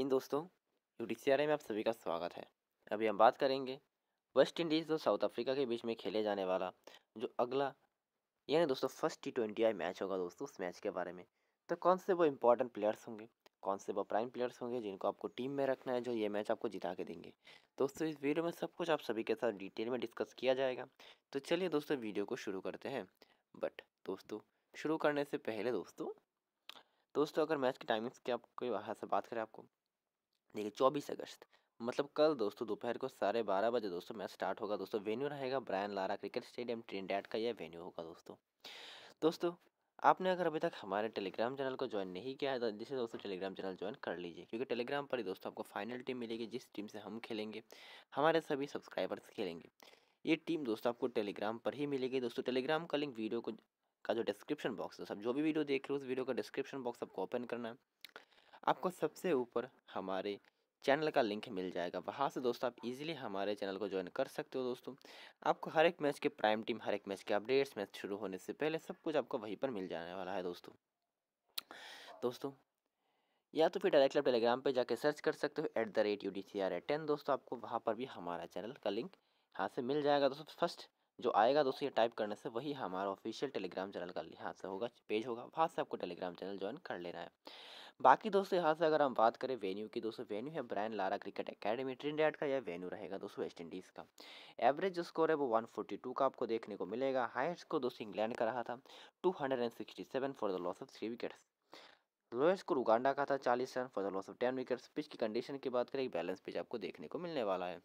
इन दोस्तों यूडिसियारे में आप सभी का स्वागत है अभी हम बात करेंगे वेस्ट इंडीज़ और साउथ अफ्रीका के बीच में खेले जाने वाला जो अगला यानी दोस्तों first T twenty I match होगा दोस्तों उस मैच के बारे में तो कौन से वो इंपॉर्टेंट प्लेयर्स होंगे कौन से वो प्राइम प्लेयर्स होंगे जिनको आपको टीम में रखना है जो ये मैच आपको जिता के देंगे दोस्तों इस वीडियो में सब कुछ आप सभी के साथ डिटेल में डिस्कस किया जाएगा तो चलिए दोस्तों वीडियो को शुरू करते हैं बट दोस्तों शुरू करने से पहले दोस्तों दोस्तों अगर मैच की टाइमिंग्स की आपको वहाँ से बात करें आपको देखिए चौबीस अगस्त मतलब कल दोस्तों दोपहर को साढ़े बारह बजे दोस्तों मैच स्टार्ट होगा दोस्तों वेन्यू रहेगा Brian Lara cricket stadium Trinidad का यह वेन्यू होगा दोस्तों दोस्तों आपने अगर अभी तक हमारे टेलीग्राम चैनल को ज्वाइन नहीं किया है तो जिसे दोस्तों टेलीग्राम चैनल ज्वाइन कर लीजिए क्योंकि टेलीग्राम पर ही दोस्तों आपको फाइनल टीम मिलेगी जिस टीम से हम खेलेंगे हमारे सभी सब्सक्राइबर्स खेलेंगे ये टीम दोस्तों आपको टेलीग्राम पर ही मिलेगी दोस्तों टेलीग्राम का लिंक वीडियो को का जो डिस्क्रिप्शन बॉक्स है सब जो भी वीडियो देख रहे हो उस वीडियो का डिस्क्रिप्शन बॉक्स आपको ओपन करना है आपको सबसे ऊपर हमारे चैनल का लिंक मिल जाएगा वहाँ से दोस्तों आप इजीली हमारे चैनल को ज्वाइन कर सकते हो दोस्तों आपको हर एक मैच के प्राइम टीम हर एक मैच के अपडेट्स मैच शुरू होने से पहले सब कुछ आपको वहीं पर मिल जाने वाला है दोस्तों दोस्तों या तो फिर डायरेक्टली आप टेलीग्राम पे जाके सर्च कर सकते हो at the rate U D C R दोस्तों आपको वहाँ पर भी हमारा चैनल का लिंक यहाँ से मिल जाएगा दोस्तों फर्स्ट जो आएगा दोस्तों ये टाइप करने से वही हमारा ऑफिशियल टेलीग्राम चैनल का यहाँ से होगा पेज होगा वहाँ से आपको टेलीग्राम चैनल ज्वाइन कर लेना है बाकी दोस्तों यहाँ से अगर हम बात करें वेन्यू की दोस्तों वेन्यू है Brian Lara cricket academy Trinidad का यह वेन्यू रहेगा दोस्तों वेस्ट इंडीज़ का एवरेज जो स्कोर है वो 142 का आपको देखने को मिलेगा हाइस्ट स्कोर दोस्तों इंग्लैंड का रहा था 267 for the loss of three wickets lowest को रुगांडा का था चालीस run for the loss of ten wickets pitch की कंडीशन की बात करें बैलेंस पिच आपको देखने को मिलने वाला है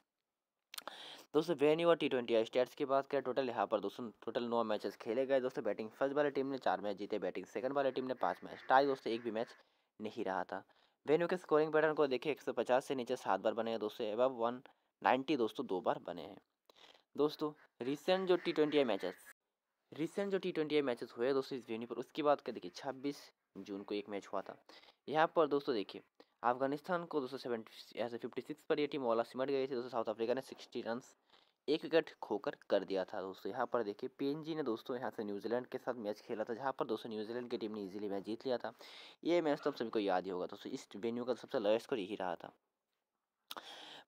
दोस्तों वेन्यू और टी ट्वेंटी स्टेट्स की बात करें टोटल यहाँ पर दोस्तों टोटल नौ मैचेस खेले गए दोस्तों बैटिंग फर्स्ट वाली टीम ने चार मैच जीते बैटिंग सेकंड वाली टीम ने पांच मैच टाई दोस्तों एक भी मैच नहीं रहा था वेन्यू के स्कोरिंग पैटर्न को देखिए 150 से नीचे सात बार बने हैं दोस्तों वन नाइन्टी दोस्तों दो बार बने हैं दोस्तों रिसेंट जो T twenty I matches recent जो टी ट्वेंटी आई मैचेस हुए दोस्तों इस वेन्यू पर उसकी बात कर देखिए छब्बीस जून को एक मैच हुआ था यहाँ पर दोस्तों देखिए अफगानिस्तान को दोस्तों सेवेंटी ऐसे फिफ्टी सिक्स पर यह टीम ओला सिमट गई थी दोस्तों साउथ अफ्रीका ने सिक्सटी रन एक विकेट खोकर कर दिया था दोस्तों यहाँ पर देखिए पीएनजी ने दोस्तों यहाँ से न्यूजीलैंड के साथ मैच खेला था जहाँ पर दोस्तों न्यूजीलैंड की टीम ने इजीली मैच जीत लिया था ये मैच तो आप सभी को याद ही होगा दोस्तों इस वेन्यू का सबसे लोएस्ट स्कोर यही रहा था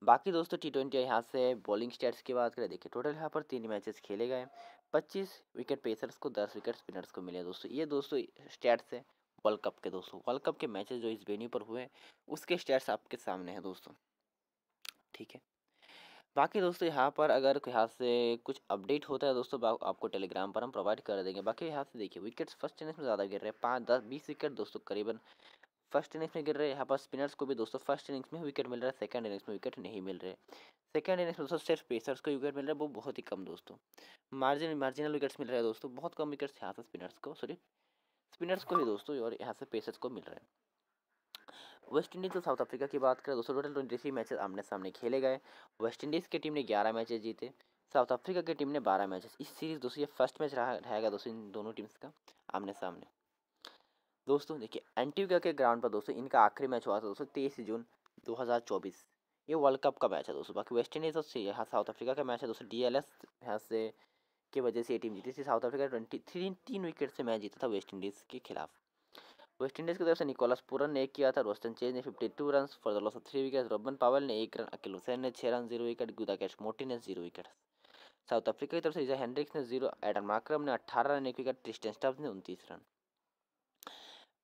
बाकी दोस्तों टी ट्वेंटी यहाँ से बॉलिंग स्टैट्स की बात करें देखिए टोटल यहाँ पर तीन मैचेस खेले गए पच्चीस विकेट पेसर्स को दस विकेट स्पिनर्स को मिले दोस्तों ये दोस्तों स्टैट्स है वर्ल्ड कप के दोस्तों वर्ल्ड कप के मैचेस जो इस वेन्यू पर हुए उसके स्टैट्स आपके सामने हैं दोस्तों ठीक है बाकी दोस्तों यहाँ पर अगर यहाँ से कुछ अपडेट होता है दोस्तों आपको टेलीग्राम पर हम प्रोवाइड कर देंगे बाकी यहाँ से देखिए विकेट्स फर्स्ट इनिंग्स में ज़्यादा गिर रहे हैं पाँच दस बीस विकेट दोस्तों करीबन फर्स्ट इनिंग्स में गिर रहे हैं यहाँ पर स्पिनर्स को भी दोस्तों फर्स्ट इनिंग्स में विकेट मिल रहा है सेकंड इनिंग्स में विकेट नहीं मिल रहे सेकंड इनिंग्स में दोस्तों सिर्फ पेसर्स को विकेट मिल रहा है वो बहुत ही कम दोस्तों मार्जिन मार्जिनल विकेट्स मिल रहे हैं दोस्तों बहुत कम विकेट्स यहाँ से स्पिनर्स को सॉरी स्पिनर्स को ही दोस्तों और यहाँ से पेसर्स को मिल रहे हैं वेस्ट इंडीज़ और साउथ अफ्रीका की बात करें दोस्तों टोटल ट्वेंटी थ्री मैचेस आमने सामने खेले गए वेस्ट इंडीज़ की टीम ने ग्यारह मैचेस जीते साउथ अफ्रीका की टीम ने बारह मैचेस इस सीरीज़ दोस्तों ये फर्स्ट मैच रहा रहेगा दोस्तों इन दोनों टीम्स का आमने सामने दोस्तों देखिए एंटीविका के ग्राउंड पर दोस्तों इनका आखिरी मैच हुआ था दोस्तों तेईस जून दो हज़ार चौबीस ये वर्ल्ड कप का मैच है दोस्तों बाकी वेस्ट इंडीज़ और यहाँ साउथ अफ्रीका का मैच है दोस्तों डी एल एस यहाँ से की वजह से ये टीम जीती थी साउथ अफ्रीका ट्वेंटी थ्री तीन विकेट से मैच जीता था वेस्ट इंडीज़ के खिलाफ वेस्ट इंडीज़ की तरफ से निकोलस पुरन ने एक किया था रोस्टन चेज ने fifty two run for the loss of three wicket Rovman Powell ने एक रन अकिल हुसैन ने छः रन जीरो विकेट गुदाकेश मोटी ने जीरो विकेट साउथ अफ्रीका की तरफ से रिजा हेनरिक्स ने जीरो एडन माक्रम ने अट्ठारह रन एक विकेट ट्रिस्टन स्टब्स ने उनतीस रन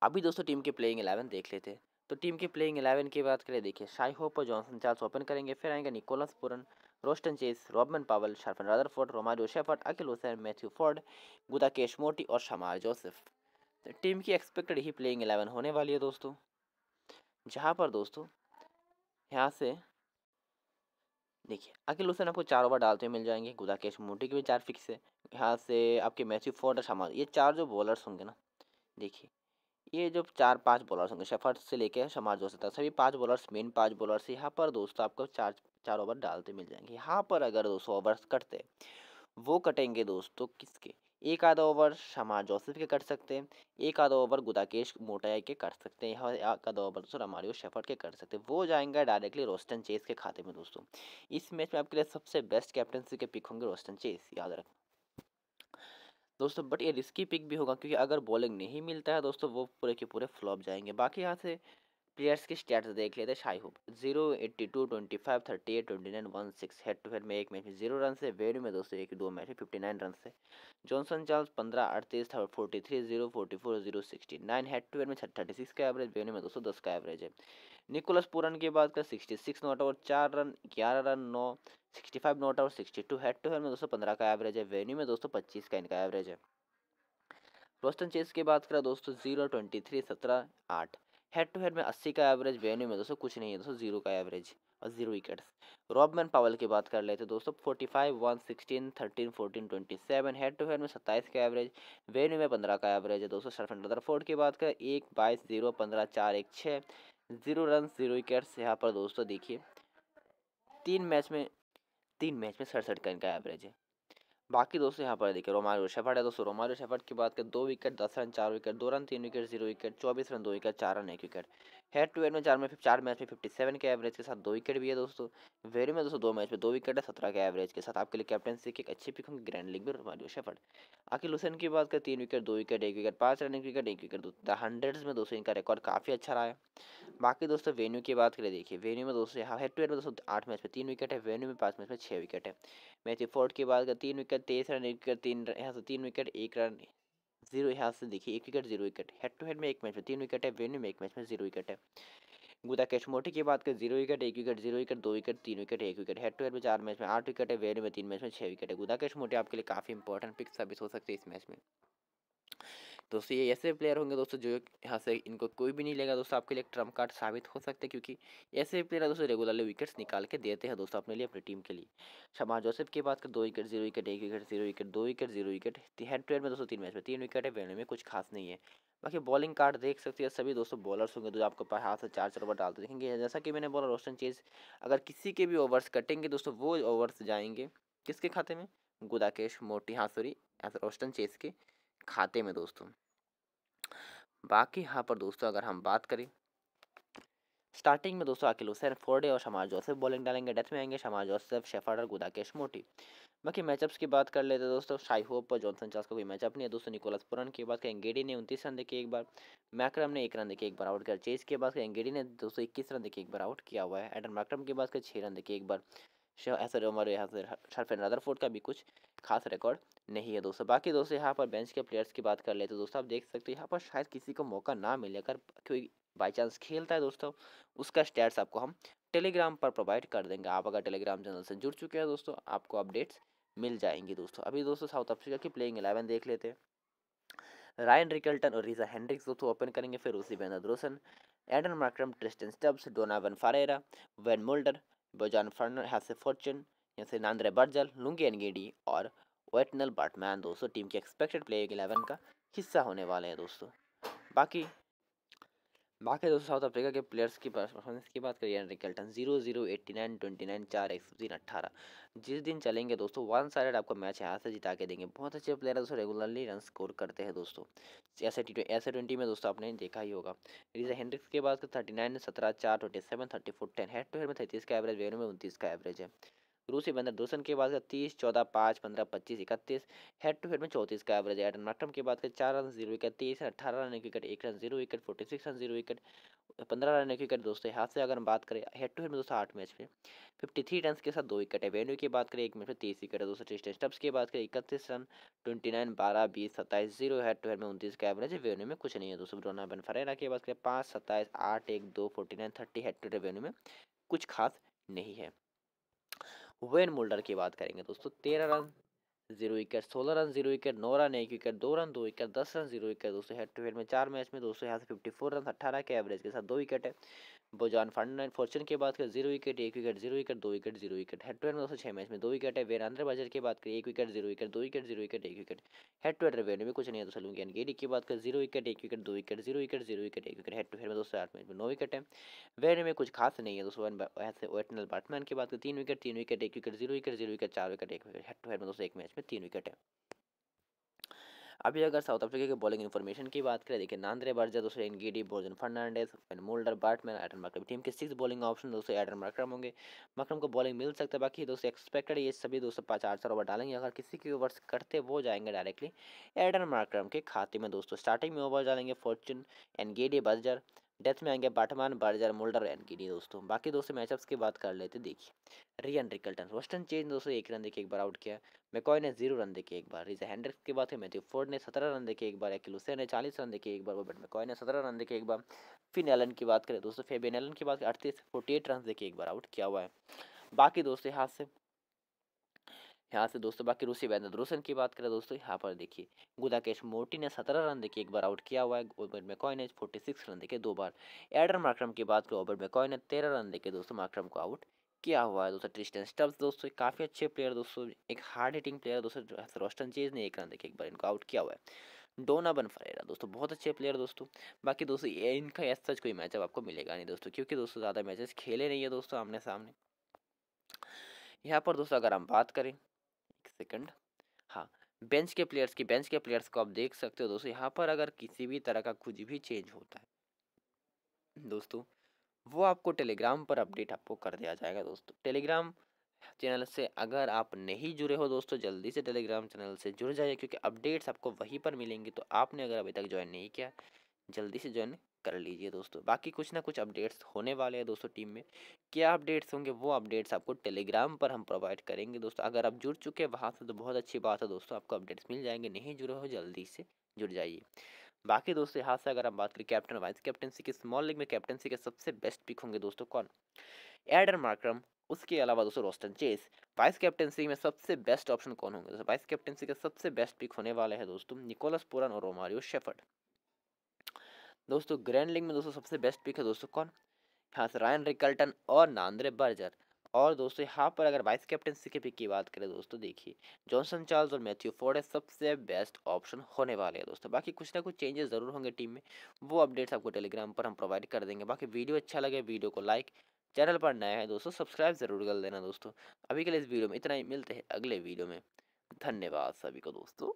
अभी दोस्तों टीम के प्लेइंग एलेवन देख लेते तो टीम के प्लेइंग एलेवन की बात करें देखिए शाही होप और जॉनसन चार्ल्स ओपन करेंगे फिर आएंगे Nicholas Pooran Roston Chase Rovman Powell Sherfane Rutherford Romario Shepherd Akeal Hosein Matthew Forde Gudakesh Motie और शमार जोसेफ तो टीम की एक्सपेक्टेड ही प्लेइंग एलेवन होने वाली है दोस्तों जहाँ पर दोस्तों यहाँ से देखिए अखिल हुसैन आपको चार ओवर डालते हुए मिल जाएंगे गुदाकेश मोटी के भी चार फिक्स है यहाँ से आपके मैथ्यू फोर्ड और शमाल ये चार जो बॉलर्स होंगे ना देखिए ये जो चार पांच बॉलर्स होंगे शफर्ट से लेकर शमार जो सकता सभी पांच बॉलर्स मेन पांच बॉलर्स यहाँ पर दोस्तों आपको चार चार ओवर डालते मिल जाएंगे यहाँ पर अगर दोस्तों ओवर्स कटते वो कटेंगे दोस्तों किसके एक आधा ओवर शमार जोसेफ के कर सकते हैं एक आधा ओवर गुदाकेश मोटाई के कर सकते हैं और एक आधा ओवर दोस्तों रमारियो शेफर्ड के कर सकते हैं वो जाएंगे डायरेक्टली रोस्टन चेस के खाते में दोस्तों इस मैच में आपके लिए सबसे बेस्ट कैप्टनसी के पिक होंगे रोस्टन चेस याद रख दोस्तों बट ये रिस्की पिक भी होगा क्योंकि अगर बॉलिंग नहीं मिलता है दोस्तों वो पूरे के पूरे फ्लॉप जाएंगे बाकी यहाँ से प्लेयर्स की स्टैट्स देख लेते हैं Shai zero eighty two twenty five thirty eight twenty nine one six head to head में एक मैच में जीरो रन से वेरी में दोस्तों एक दो मैच में फिफ्टी नाइन रन से जॉनसन चार्ल्स पंद्रह अड़तीस था forty three zero forty four zero sixty nine head to head में थर्टी सिक्स का एवरेज वेरी में दोस्तों दस का एवरेज है निकोलस पुरन की बात कर सिक्सटी सिक्स नॉट आउट चार रन ग्यारह रन नौ sixty five not out sixty two head to head में दोस्तों पंद्रह का एवरेज है वेन्यू में दोस्तों पच्चीस का इनका एवरेज है बोस्टन चेस की बात करें दोस्तों जीरो ट्वेंटी थ्री सत्रह आठ हेड टू हेड में अस्सी का एवरेज वेन्यू में दोस्तों कुछ नहीं है दोस्तों जीरो का एवरेज और जीरो विकेट्स रॉबमैन पावल की बात कर लेते दोस्तों forty five one sixteen thirteen fourteen twenty seven head to head में सत्ताईस का एवरेज वेन्यू में पंद्रह का एवरेज है दोस्तों सर्फेंड रदरफोर्ड की बात करें एक बाईस जीरो पंद्रह चार एक छः जीरो रन जीरो विकेट्स यहाँ पर दोस्तों देखिए तीन मैच में तीन मैच में सड़सठ का इनका एवरेज है बाकी दोस्तों यहाँ पर देखिए रोमारियो शेफर्ड है दोस्तों रोमारियो शेफर्ड की बात करें दो विकेट दस रन चार विकेट दो रन तीन विकेट जीरो विकेट चौबीस रन दो विकेट चार रन एक विकेट हेड टू हेड में चार में चार मैच में फिफ्टी सेवन के एवरेज के साथ दो विकेट भी है दोस्तों वेरी में दोस्तों दो मैच में दो विकेट है सत्रह के एवरेज के साथ आपके लिए कैप्टनसी की एक अच्छी पिक होंगी ग्रैंड लीग में रोमारियो शेफर्ड आखिर लुसन की बात करें तीन विकेट दो विकेट एक विकेट पाँच रन एक विकेट एक विकेट दो हंड्रेड्स में दोस्तों इनका रिकॉर्ड काफ़ी अच्छा रहा है बाकी दोस्तों वेन्यू की बात करें देखिए वेन्यू में दोस्तों यहाँ हेड टू हेड में दोस्तों आठ मैच में तीन विकेट है वेन्यू में पाँच मैच में छः विकेट है मैथ्यू फोर्ट की बात करें तीन विकेट तेईस रन एक विकेट तीन यहाँ से तीन विकेट एक रन जीरो यहाँ से देखिए एक wicket zero wicket head to head में एक मैच में तीन विकेट है वेन्यू में एक मैच में जीरो विकेट है गुदा कैशमोटी की बात करें जीरो विकेट एक विकेट जीरो विकेट दो विकेट तीन विकेट एक विकेट हेड टू हेड में चार मैच में आठ विकेट है वेन्यू में तीन मैच में छः विकेट है गुदा कैशमोटी आपके लिए काफ़ी इंपॉर्टेंट पिक साबित हो सकते हैं इस मैच में दोस्तों ये ऐसे प्लेयर होंगे दोस्तों जो यहाँ से इनको कोई भी नहीं लेगा दोस्तों आपके लिए ट्रम्प कार्ड साबित हो सकते हैं क्योंकि ऐसे प्लेयर दोस्तों रेगुलरली विकेट्स निकाल के देते हैं दोस्तों अपने लिए अपनी टीम के लिए शमा जोसेफ की बात कर दो विकेट जीरो विकेट एक विकेट जीरो विकेट दो wicket zero wicket head to head में दोस्तों तीन मैच में तीन विकेट है वेन्यू में कुछ खास नहीं है बाकी बॉलिंग कार्ड देख सकते हैं सभी दोस्तों बॉलर्स होंगे जो आपको हाथ से चार चार ओवर डालते देखेंगे जैसा कि मैंने बोला रोशन चीज अगर किसी के भी ओवर्स कटेंगे दोस्तों वो ओवर्स जाएंगे किसके खाते में गुदाकेश मोटी हाँ सॉरी रोस्टन चेस के खाते में दोस्तों बाकी यहाँ पर दोस्तों अगर हम बात करें स्टार्टिंग में दोस्तों आकिल हुसैन फोर्डे और शमार जोसेफ बॉलिंग डालेंगे डेथ में आएंगे शमार जोसेफ शेफर और गुदाकेश मोटी बाकी मैचअप्स की बात कर लेते हैं दोस्तों शाई होप और जॉनसन चार्ल्स का कोई मैचअप नहीं है दोस्तों निकोलस पुरन की बात करें गेडी ने उनतीस रन देखे एक बार मैक्रम ने एक रन देखे एक बार आउट किया चेस की बात करें गेडी ने दोस्तों इक्कीस रन देखे एक बार आउट किया हुआ है एडन मैक्रम की बात करें छः रन देखे एक बार शेख असर उमर शरफ का भी कुछ खास रिकॉर्ड नहीं है दोस्तों बाकी दोस्तों यहाँ पर बेंच के प्लेयर्स की बात कर ले तो दोस्तों आप देख सकते हो यहाँ पर शायद किसी को मौका ना मिले अगर कोई बाई चांस खेलता है दोस्तों उसका स्टेट्स आपको हम टेलीग्राम पर प्रोवाइड कर देंगे आप अगर टेलीग्राम चैनल से जुड़ चुके हैं दोस्तों आपको अपडेट्स मिल जाएंगी दोस्तों अभी दोस्तों साउथ अफ्रीका की प्लेइंग एलेवन देख लेते हैं रायन रिकल्टन और रीजा हेनरिक्स दोस्तों ओपन करेंगे फिर उसी बेंद्रोसन Aiden Markram Tristan Stubbs Donovan Ferreira Wiaan Mulder Bjorn फर्नर फॉर्चून जैसे नांद्रे बर्जल लुंगे एनगेडी और वेटनल बाटमैन दोस्तों टीम के एक्सपेक्टेड प्लेइंग इलेवन का हिस्सा होने वाले हैं दोस्तों बाकी बाकी दोस्तों साउथ अफ्रीका के प्लेयर्स की परफॉर्मेंस की बात करिए Anrich zero zero eighty nine twenty nine चार एक सौ तीन अट्ठारह जिस दिन चलेंगे दोस्तों वन साइड आपको मैच यहाँ से जिता के देंगे बहुत अच्छे प्लेयर दोस्तों रेगुलरली रन स्कोर करते हैं दोस्तों ऐसे टी ऐसे ट्वेंटी में दोस्तों आपने देखा ही होगा रिजा हेनरिक्स की बात करें थर्टी नाइन सत्रह चार twenty seven thirty four ten head to head में तैतीस का एवरेज वेगर में उनतीस का एवरेज है रूसी बंदर दूसरे की बात करें तीस चौदह पाँच पंद्रह पच्चीस इकतीस हेड टू हेड में चौतीस का एवरेज एडन मक्टम की बात करें चार रन जीरो विकेट तीस रन अठारह रन एक विकेट एक run zero wicket forty six run zero wicket पंद्रह रन एक विकेट दोस्तों यहाँ से अगर हम बात करें हेड टू हेड में दोस्तों आठ मैच में फिफ्टी थ्री रन के साथ दो विकेट है वेन्यू की बात करें एक मैच में तीस विकेट है दोस्तों टेस्ट स्टब्स की बात करें इकतीस रन ट्वेंटी नाइन बारह बीस सत्ताईस जीरो हेड टू हेड में उनतीस का एवरेज है वेन्यू में कुछ नहीं है दोस्तों ब्रोना बन फरेरा की बात करें पाँच सत्ताईस आठ एक दो forty nine thirty head to head venue में कुछ खास नहीं है वेन मुल्डर की बात करेंगे दोस्तों तेरह रन जीरो विकेट सोलह रन जीरो विकेट नौ रन एक विकेट दो रन दो विकेट दस रन जीरो विकेट दोस्तों हेड टू हेड में चार मैच में दोस्तों यहाँ से फिफ्टी फोर रन अट्ठारह के एवरेज के साथ दो विकेट है बोजान फॉर्चून की बात करें जीरो विकेट एक विकेट जीरो विकेट दो wicket zero wicket head to head में दोस्तों छह मैच में दो विकेट है वीरेंद्र बाजर की बात करें एक विकेट जीरो विकेट दो विकेट जीरो विकेट एक wicket head to head revenue में कुछ नहीं है दोस्तों लूंगी गेडी की बात करें जीरो विकेट एक विकेट दो wicket zero wicket zero wicket एक विकेट हेड टू हेड में दोस्तों आठ मैच में नौ विकेट है वेर में कुछ खास नहीं है दोस्तों ओटनल बैट्समैन की बात करें तीन विकेट तीन विकेट एक wicket zero wicket zero wicket चार विकेट एक विकेट हेड टू हेड में दोस्तों एक मैच में तीन विकेट है अभी अगर साउथ अफ्रीका की बॉलिंग इन्फॉर्मेशन की बात करें देखिए नांद्रे बर्जा दूसरे Ngidi Bjorn Fernandes Mulder Baartman Aiden Markram team के सिक्स बॉलिंग ऑप्शन दोस्तों एटन मक्रम होंगे मक्रम को बॉलिंग मिल सकता है बाकी दोस्तों एक्सपेक्टेड ये सभी दोस्तों पाँच आठ सौ ओवर डालेंगे अगर किसी के ओवर करते वो जाएंगे डायरेक्टली एटन मक्रम के खाते में दोस्तों स्टार्टिंग में ओवर डालेंगे फॉर्चून एनगेडी बर्जर डेथ में आएंगे बाटमान बर्जर मोल्डर एंड गिनी दोस्तों बाकी दोस्तों मैचअप्स की बात कर लेते देखिए रियन रिकल्टन वेस्टर्न चेंज दोस्तों एक रन देखे एक बार आउट किया मैकॉय ने जीरो रन देखे एक बार रिजा हैंड्रिक्स की बात है मैथ्यू फोर्ड ने सत्रह रन देखे एक बार एकिलुसे ने चालीस रन देखे एक बार बट मैकॉय ने सत्रह रन देखे एक बार फिन एलन की बात करें दोस्तों फेबिन एलन की बात करें अड़तीस फोर्टी एट रन देखे एक बार आउट किया हुआ है बाकी दोस्तों यहाँ से यहाँ से दोस्तों बाकी रूसी वैंद्र रोशन की बात करें दोस्तों यहाँ पर देखिए गुदाकेश मोटी ने सत्रह रन देखिए एक बार आउट किया हुआ है ओबर मेकॉय ने फोर्टी सिक्स रन देखे दो बार एडर मार्क्रम की बात करें ओबर मेकॉय ने तेरह रन देखे दोस्तों मार्क्रम को आउट किया हुआ है दोस्तों ट्रिस्टन स्टब्स दोस्तों काफ़ी अच्छे प्लेयर दोस्तों एक हार्ड हिटिंग प्लेयर दोस्तों रोस्टन चेज ने एक रन देखे एक बार इनको आउट किया हुआ है डोना बन फरेरा दोस्तों बहुत अच्छे प्लेयर दोस्तों बाकी दोस्तों ये इनका एस सच कोई मैचअप आपको मिलेगा नहीं दोस्तों क्योंकि दोस्तों ज़्यादा मैचेस खेले नहीं है दोस्तों आमने सामने यहाँ पर दोस्तों अगर हम बात करें एक सेकंड हाँ बेंच के प्लेयर्स की बेंच के प्लेयर्स को आप देख सकते हो दोस्तों यहाँ पर अगर किसी भी तरह का कुछ भी चेंज होता है दोस्तों वो आपको टेलीग्राम पर अपडेट आपको कर दिया जाएगा दोस्तों टेलीग्राम चैनल से अगर आप नहीं जुड़े हो दोस्तों जल्दी से टेलीग्राम चैनल से जुड़ जाइए क्योंकि अपडेट्स आपको वहीं पर मिलेंगे तो आपने अगर अभी तक ज्वाइन नहीं किया जल्दी से ज्वाइन कर लीजिए दोस्तों बाकी कुछ ना कुछ अपडेट्स होने वाले हैं दोस्तों टीम में क्या अपडेट्स होंगे वो अपडेट्स आपको टेलीग्राम पर हम प्रोवाइड करेंगे दोस्तों अगर आप जुड़ चुके हैं वहाँ से तो बहुत अच्छी बात है दोस्तों आपको अपडेट्स मिल जाएंगे नहीं जुड़े हो जल्दी से जुड़ जाइए बाकी दोस्तों यहाँ से अगर हम बात करें कैप्टन वाइस कैप्टनसी के स्मॉल लीग में कैप्टनसी के सबसे बेस्ट पिक होंगे दोस्तों कौन एडर मार्क्रम उसके अलावा दोस्तों रोस्टन चेस वाइस कैप्टनसी में सबसे बेस्ट ऑप्शन कौन होंगे दोस्तों वाइस कैप्टनसी के सबसे बेस्ट पिक होने वाले हैं दोस्तों निकोलस पुरन और रोमारियो शेफर्ड दोस्तों ग्रैंड लीग में दोस्तों सबसे बेस्ट पिक है दोस्तों कौन यहाँ से रायन रिकल्टन और नांद्रे बर्जर और दोस्तों यहाँ पर अगर वाइस कैप्टनसी के पिक की बात करें दोस्तों देखिए जॉनसन चार्ल्स और मैथ्यू फोर्ड सबसे बेस्ट ऑप्शन होने वाले हैं दोस्तों बाकी कुछ ना कुछ चेंजेस ज़रूर होंगे टीम में वो अपडेट्स आपको टेलीग्राम पर हम प्रोवाइड कर देंगे बाकी वीडियो अच्छा लगे वीडियो को लाइक चैनल पर नया है दोस्तों सब्सक्राइब जरूर कर देना दोस्तों अभी के लिए इस वीडियो में इतना ही मिलते हैं अगले वीडियो में धन्यवाद सभी को दोस्तों